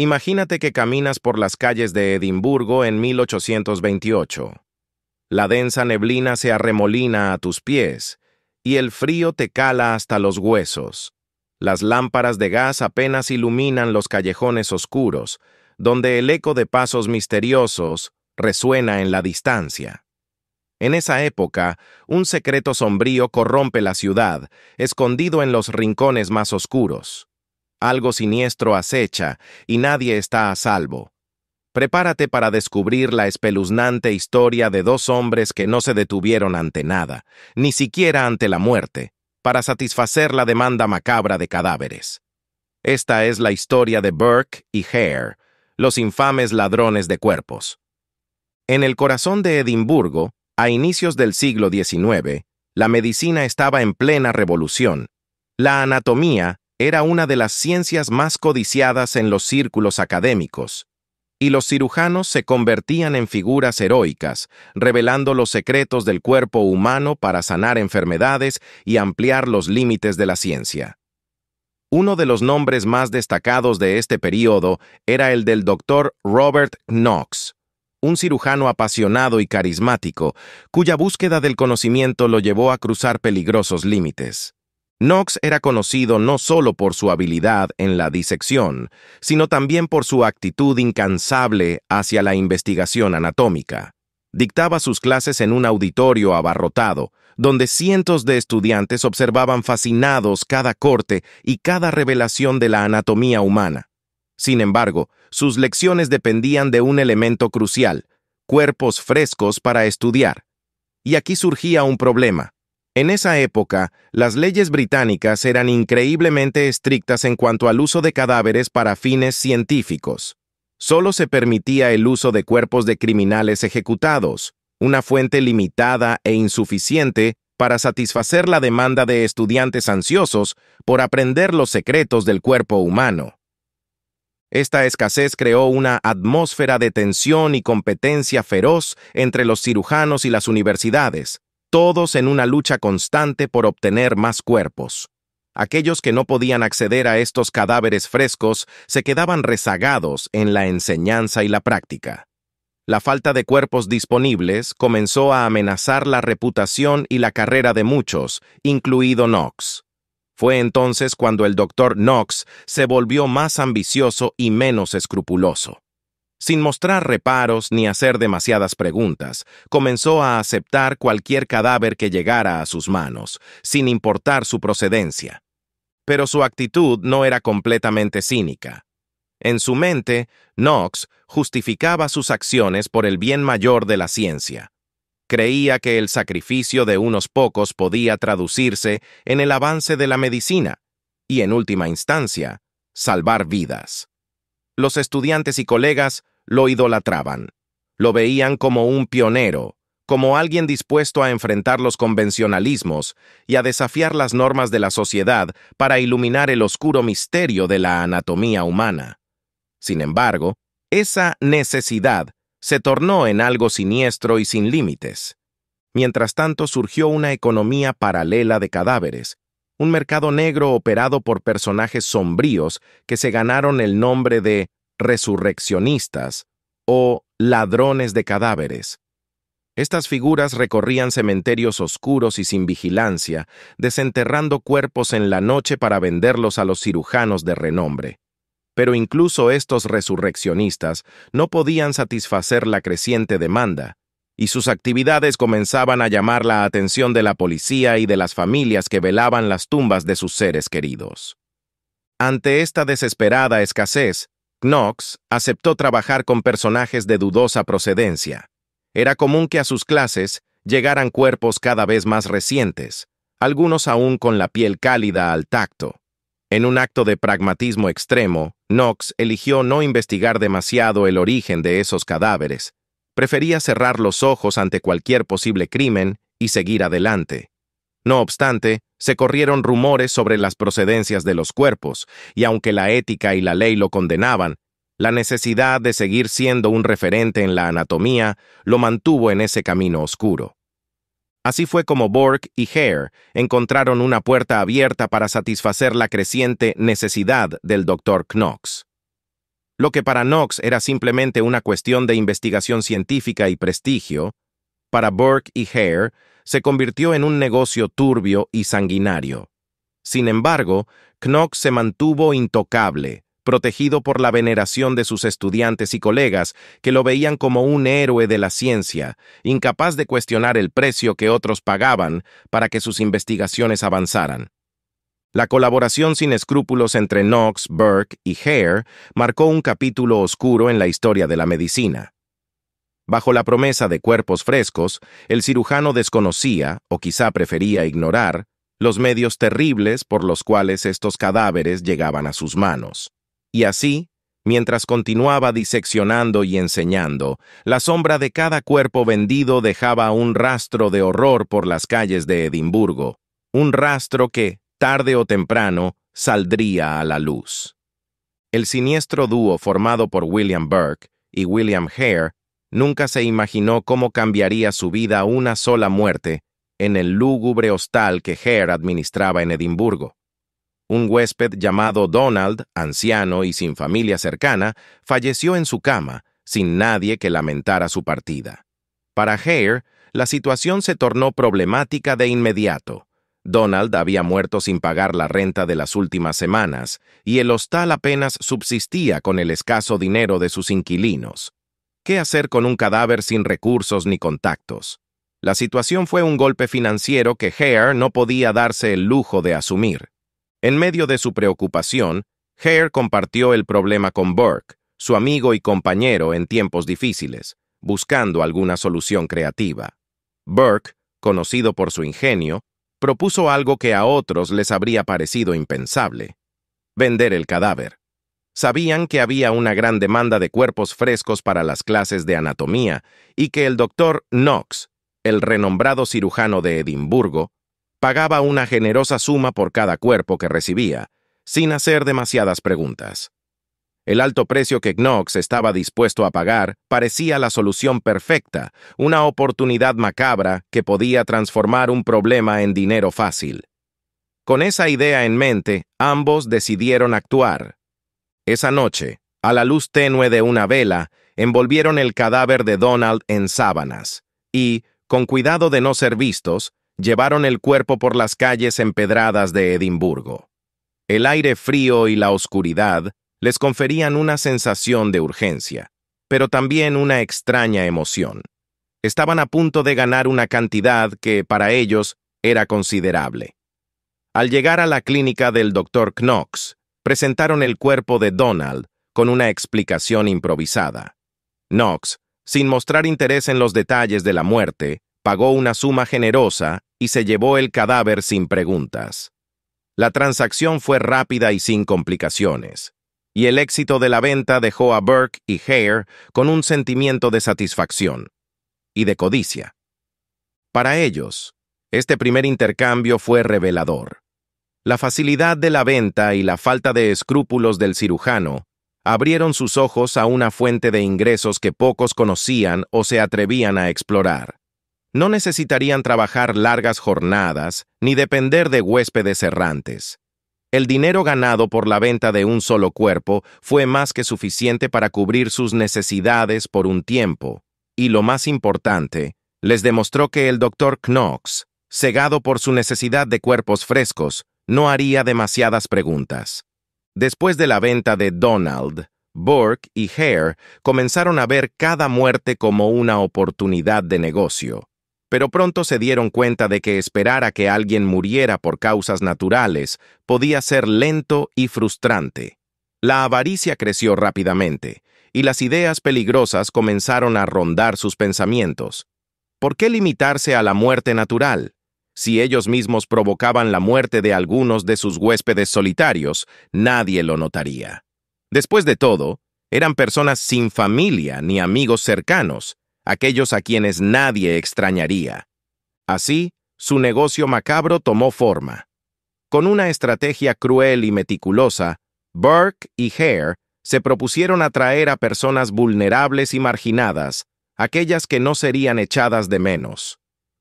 Imagínate que caminas por las calles de Edimburgo en 1828. La densa neblina se arremolina a tus pies y el frío te cala hasta los huesos. Las lámparas de gas apenas iluminan los callejones oscuros, donde el eco de pasos misteriosos resuena en la distancia. En esa época, un secreto sombrío corrompe la ciudad, escondido en los rincones más oscuros. Algo siniestro acecha y nadie está a salvo. Prepárate para descubrir la espeluznante historia de dos hombres que no se detuvieron ante nada, ni siquiera ante la muerte, para satisfacer la demanda macabra de cadáveres. Esta es la historia de Burke y Hare, los infames ladrones de cuerpos. En el corazón de Edimburgo, a inicios del siglo XIX, la medicina estaba en plena revolución. La anatomía, era una de las ciencias más codiciadas en los círculos académicos, y los cirujanos se convertían en figuras heroicas, revelando los secretos del cuerpo humano para sanar enfermedades y ampliar los límites de la ciencia. Uno de los nombres más destacados de este periodo era el del doctor Robert Knox, un cirujano apasionado y carismático, cuya búsqueda del conocimiento lo llevó a cruzar peligrosos límites. Knox era conocido no solo por su habilidad en la disección, sino también por su actitud incansable hacia la investigación anatómica. Dictaba sus clases en un auditorio abarrotado, donde cientos de estudiantes observaban fascinados cada corte y cada revelación de la anatomía humana. Sin embargo, sus lecciones dependían de un elemento crucial, cuerpos frescos para estudiar. Y aquí surgía un problema. En esa época, las leyes británicas eran increíblemente estrictas en cuanto al uso de cadáveres para fines científicos. Solo se permitía el uso de cuerpos de criminales ejecutados, una fuente limitada e insuficiente para satisfacer la demanda de estudiantes ansiosos por aprender los secretos del cuerpo humano. Esta escasez creó una atmósfera de tensión y competencia feroz entre los cirujanos y las universidades, todos en una lucha constante por obtener más cuerpos. Aquellos que no podían acceder a estos cadáveres frescos se quedaban rezagados en la enseñanza y la práctica. La falta de cuerpos disponibles comenzó a amenazar la reputación y la carrera de muchos, incluido Knox. Fue entonces cuando el doctor Knox se volvió más ambicioso y menos escrupuloso. Sin mostrar reparos ni hacer demasiadas preguntas, comenzó a aceptar cualquier cadáver que llegara a sus manos, sin importar su procedencia. Pero su actitud no era completamente cínica. En su mente, Knox justificaba sus acciones por el bien mayor de la ciencia. Creía que el sacrificio de unos pocos podía traducirse en el avance de la medicina y, en última instancia, salvar vidas. Los estudiantes y colegas lo idolatraban. Lo veían como un pionero, como alguien dispuesto a enfrentar los convencionalismos y a desafiar las normas de la sociedad para iluminar el oscuro misterio de la anatomía humana. Sin embargo, esa necesidad se tornó en algo siniestro y sin límites. Mientras tanto surgió una economía paralela de cadáveres, un mercado negro operado por personajes sombríos que se ganaron el nombre de resurreccionistas o ladrones de cadáveres. Estas figuras recorrían cementerios oscuros y sin vigilancia, desenterrando cuerpos en la noche para venderlos a los cirujanos de renombre. Pero incluso estos resurreccionistas no podían satisfacer la creciente demanda, y sus actividades comenzaban a llamar la atención de la policía y de las familias que velaban las tumbas de sus seres queridos. Ante esta desesperada escasez, Knox aceptó trabajar con personajes de dudosa procedencia. Era común que a sus clases llegaran cuerpos cada vez más recientes, algunos aún con la piel cálida al tacto. En un acto de pragmatismo extremo, Knox eligió no investigar demasiado el origen de esos cadáveres. Prefería cerrar los ojos ante cualquier posible crimen y seguir adelante. No obstante, se corrieron rumores sobre las procedencias de los cuerpos, y aunque la ética y la ley lo condenaban, la necesidad de seguir siendo un referente en la anatomía lo mantuvo en ese camino oscuro. Así fue como Burke y Hare encontraron una puerta abierta para satisfacer la creciente necesidad del doctor Knox. Lo que para Knox era simplemente una cuestión de investigación científica y prestigio, para Burke y Hare se convirtió en un negocio turbio y sanguinario. Sin embargo, Knox se mantuvo intocable, protegido por la veneración de sus estudiantes y colegas que lo veían como un héroe de la ciencia, incapaz de cuestionar el precio que otros pagaban para que sus investigaciones avanzaran. La colaboración sin escrúpulos entre Knox, Burke y Hare marcó un capítulo oscuro en la historia de la medicina. Bajo la promesa de cuerpos frescos, el cirujano desconocía, o quizá prefería ignorar, los medios terribles por los cuales estos cadáveres llegaban a sus manos. Y así, mientras continuaba diseccionando y enseñando, la sombra de cada cuerpo vendido dejaba un rastro de horror por las calles de Edimburgo, un rastro que, tarde o temprano, saldría a la luz. El siniestro dúo formado por William Burke y William Hare Nunca se imaginó cómo cambiaría su vida una sola muerte en el lúgubre hostal que Hare administraba en Edimburgo. Un huésped llamado Donald, anciano y sin familia cercana, falleció en su cama, sin nadie que lamentara su partida. Para Hare, la situación se tornó problemática de inmediato. Donald había muerto sin pagar la renta de las últimas semanas, y el hostal apenas subsistía con el escaso dinero de sus inquilinos. ¿Qué hacer con un cadáver sin recursos ni contactos? La situación fue un golpe financiero que Hare no podía darse el lujo de asumir. En medio de su preocupación, Hare compartió el problema con Burke, su amigo y compañero en tiempos difíciles, buscando alguna solución creativa. Burke, conocido por su ingenio, propuso algo que a otros les habría parecido impensable. Vender el cadáver. Sabían que había una gran demanda de cuerpos frescos para las clases de anatomía y que el doctor Knox, el renombrado cirujano de Edimburgo, pagaba una generosa suma por cada cuerpo que recibía, sin hacer demasiadas preguntas. El alto precio que Knox estaba dispuesto a pagar parecía la solución perfecta, una oportunidad macabra que podía transformar un problema en dinero fácil. Con esa idea en mente, ambos decidieron actuar. Esa noche, a la luz tenue de una vela, envolvieron el cadáver de Donald en sábanas y, con cuidado de no ser vistos, llevaron el cuerpo por las calles empedradas de Edimburgo. El aire frío y la oscuridad les conferían una sensación de urgencia, pero también una extraña emoción. Estaban a punto de ganar una cantidad que, para ellos, era considerable. Al llegar a la clínica del doctor Knox, presentaron el cuerpo de Donald con una explicación improvisada. Knox, sin mostrar interés en los detalles de la muerte, pagó una suma generosa y se llevó el cadáver sin preguntas. La transacción fue rápida y sin complicaciones, y el éxito de la venta dejó a Burke y Hare con un sentimiento de satisfacción y de codicia. Para ellos, este primer intercambio fue revelador. La facilidad de la venta y la falta de escrúpulos del cirujano abrieron sus ojos a una fuente de ingresos que pocos conocían o se atrevían a explorar. No necesitarían trabajar largas jornadas ni depender de huéspedes errantes. El dinero ganado por la venta de un solo cuerpo fue más que suficiente para cubrir sus necesidades por un tiempo, y lo más importante, les demostró que el doctor Knox, cegado por su necesidad de cuerpos frescos, no haría demasiadas preguntas. Después de la venta de Donald, Burke y Hare comenzaron a ver cada muerte como una oportunidad de negocio, pero pronto se dieron cuenta de que esperar a que alguien muriera por causas naturales podía ser lento y frustrante. La avaricia creció rápidamente, y las ideas peligrosas comenzaron a rondar sus pensamientos. ¿Por qué limitarse a la muerte natural? si ellos mismos provocaban la muerte de algunos de sus huéspedes solitarios, nadie lo notaría. Después de todo, eran personas sin familia ni amigos cercanos, aquellos a quienes nadie extrañaría. Así, su negocio macabro tomó forma. Con una estrategia cruel y meticulosa, Burke y Hare se propusieron atraer a personas vulnerables y marginadas, aquellas que no serían echadas de menos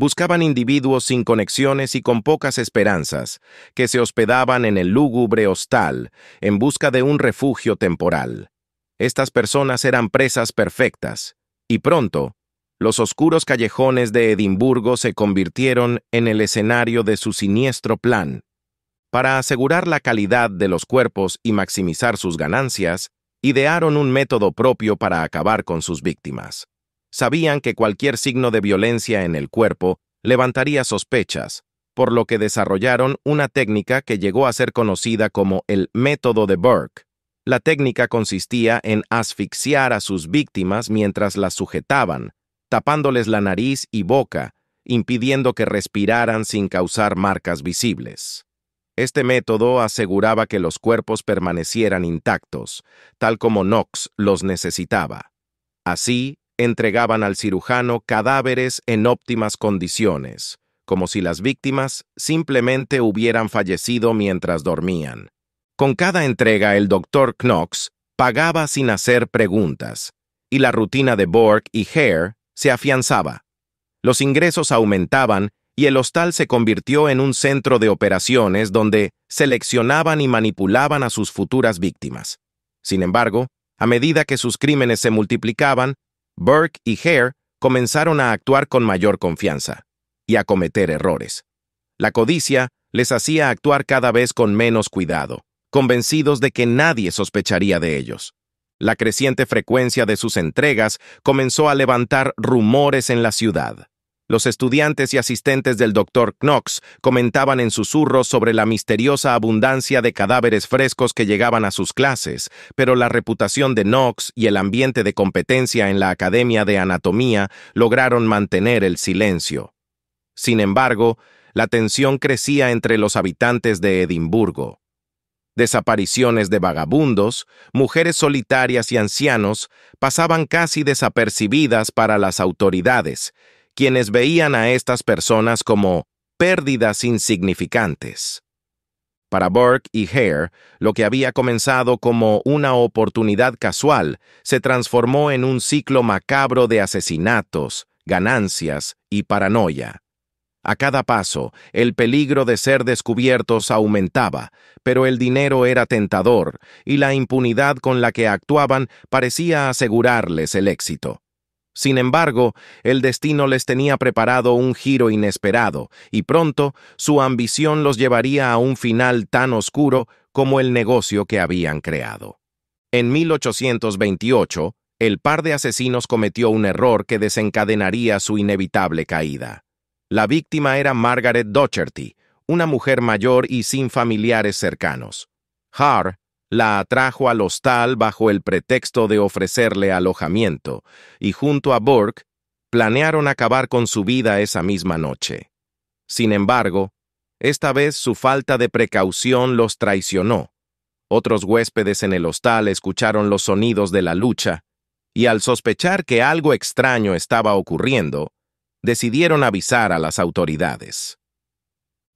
buscaban individuos sin conexiones y con pocas esperanzas, que se hospedaban en el lúgubre hostal en busca de un refugio temporal. Estas personas eran presas perfectas, y pronto, los oscuros callejones de Edimburgo se convirtieron en el escenario de su siniestro plan. Para asegurar la calidad de los cuerpos y maximizar sus ganancias, idearon un método propio para acabar con sus víctimas sabían que cualquier signo de violencia en el cuerpo levantaría sospechas, por lo que desarrollaron una técnica que llegó a ser conocida como el método de Burke. La técnica consistía en asfixiar a sus víctimas mientras las sujetaban, tapándoles la nariz y boca, impidiendo que respiraran sin causar marcas visibles. Este método aseguraba que los cuerpos permanecieran intactos, tal como Knox los necesitaba. Así, entregaban al cirujano cadáveres en óptimas condiciones, como si las víctimas simplemente hubieran fallecido mientras dormían. Con cada entrega el doctor Knox pagaba sin hacer preguntas, y la rutina de Borg y Hare se afianzaba. Los ingresos aumentaban y el hostal se convirtió en un centro de operaciones donde seleccionaban y manipulaban a sus futuras víctimas. Sin embargo, a medida que sus crímenes se multiplicaban, Burke y Hare comenzaron a actuar con mayor confianza y a cometer errores. La codicia les hacía actuar cada vez con menos cuidado, convencidos de que nadie sospecharía de ellos. La creciente frecuencia de sus entregas comenzó a levantar rumores en la ciudad. Los estudiantes y asistentes del doctor Knox comentaban en susurros sobre la misteriosa abundancia de cadáveres frescos que llegaban a sus clases, pero la reputación de Knox y el ambiente de competencia en la Academia de Anatomía lograron mantener el silencio. Sin embargo, la tensión crecía entre los habitantes de Edimburgo desapariciones de vagabundos, mujeres solitarias y ancianos pasaban casi desapercibidas para las autoridades, quienes veían a estas personas como pérdidas insignificantes. Para Burke y Hare, lo que había comenzado como una oportunidad casual se transformó en un ciclo macabro de asesinatos, ganancias y paranoia. A cada paso, el peligro de ser descubiertos aumentaba, pero el dinero era tentador y la impunidad con la que actuaban parecía asegurarles el éxito. Sin embargo, el destino les tenía preparado un giro inesperado, y pronto su ambición los llevaría a un final tan oscuro como el negocio que habían creado. En 1828, el par de asesinos cometió un error que desencadenaría su inevitable caída. La víctima era Margaret Docherty, una mujer mayor y sin familiares cercanos la atrajo al hostal bajo el pretexto de ofrecerle alojamiento, y junto a Burke planearon acabar con su vida esa misma noche. Sin embargo, esta vez su falta de precaución los traicionó. Otros huéspedes en el hostal escucharon los sonidos de la lucha, y al sospechar que algo extraño estaba ocurriendo, decidieron avisar a las autoridades.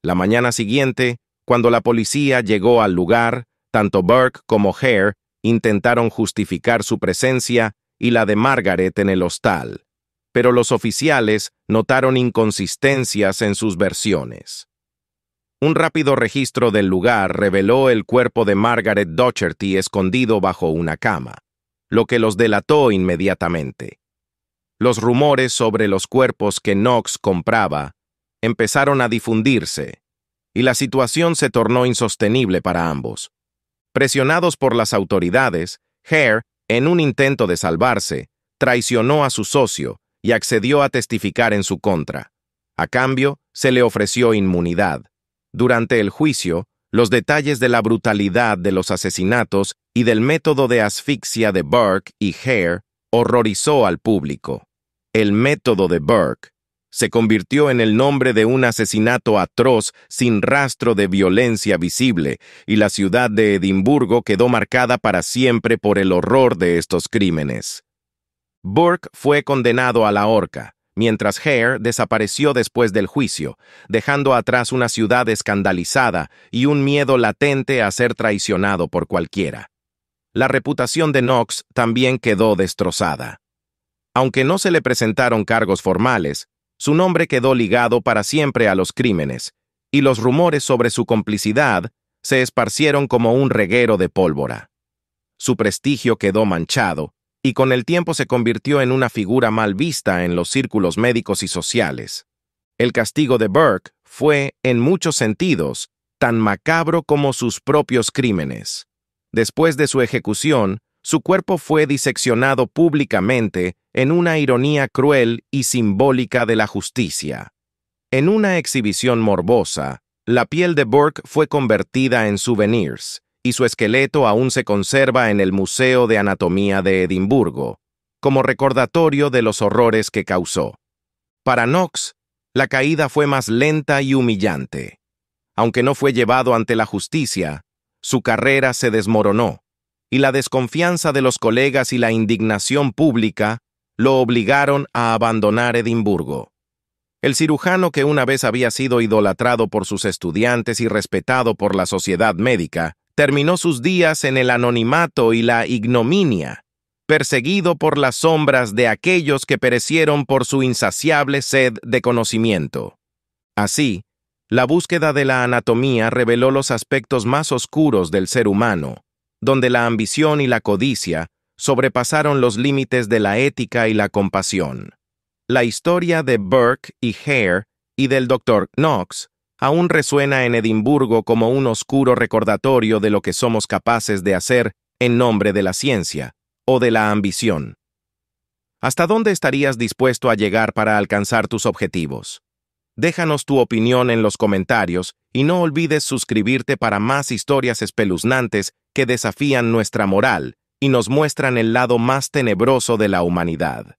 La mañana siguiente, cuando la policía llegó al lugar, tanto Burke como Hare intentaron justificar su presencia y la de Margaret en el hostal, pero los oficiales notaron inconsistencias en sus versiones. Un rápido registro del lugar reveló el cuerpo de Margaret Docherty escondido bajo una cama, lo que los delató inmediatamente. Los rumores sobre los cuerpos que Knox compraba empezaron a difundirse, y la situación se tornó insostenible para ambos. Presionados por las autoridades, Hare, en un intento de salvarse, traicionó a su socio y accedió a testificar en su contra. A cambio, se le ofreció inmunidad. Durante el juicio, los detalles de la brutalidad de los asesinatos y del método de asfixia de Burke y Hare horrorizó al público. El método de Burke, se convirtió en el nombre de un asesinato atroz sin rastro de violencia visible, y la ciudad de Edimburgo quedó marcada para siempre por el horror de estos crímenes. Burke fue condenado a la horca, mientras Hare desapareció después del juicio, dejando atrás una ciudad escandalizada y un miedo latente a ser traicionado por cualquiera. La reputación de Knox también quedó destrozada. Aunque no se le presentaron cargos formales, su nombre quedó ligado para siempre a los crímenes, y los rumores sobre su complicidad se esparcieron como un reguero de pólvora. Su prestigio quedó manchado, y con el tiempo se convirtió en una figura mal vista en los círculos médicos y sociales. El castigo de Burke fue, en muchos sentidos, tan macabro como sus propios crímenes. Después de su ejecución, su cuerpo fue diseccionado públicamente en una ironía cruel y simbólica de la justicia. En una exhibición morbosa, la piel de Burke fue convertida en souvenirs, y su esqueleto aún se conserva en el Museo de Anatomía de Edimburgo, como recordatorio de los horrores que causó. Para Knox, la caída fue más lenta y humillante. Aunque no fue llevado ante la justicia, su carrera se desmoronó y la desconfianza de los colegas y la indignación pública lo obligaron a abandonar Edimburgo. El cirujano que una vez había sido idolatrado por sus estudiantes y respetado por la sociedad médica, terminó sus días en el anonimato y la ignominia, perseguido por las sombras de aquellos que perecieron por su insaciable sed de conocimiento. Así, la búsqueda de la anatomía reveló los aspectos más oscuros del ser humano, donde la ambición y la codicia sobrepasaron los límites de la ética y la compasión. La historia de Burke y Hare y del Dr. Knox aún resuena en Edimburgo como un oscuro recordatorio de lo que somos capaces de hacer en nombre de la ciencia o de la ambición. ¿Hasta dónde estarías dispuesto a llegar para alcanzar tus objetivos? Déjanos tu opinión en los comentarios y no olvides suscribirte para más historias espeluznantes que desafían nuestra moral y nos muestran el lado más tenebroso de la humanidad.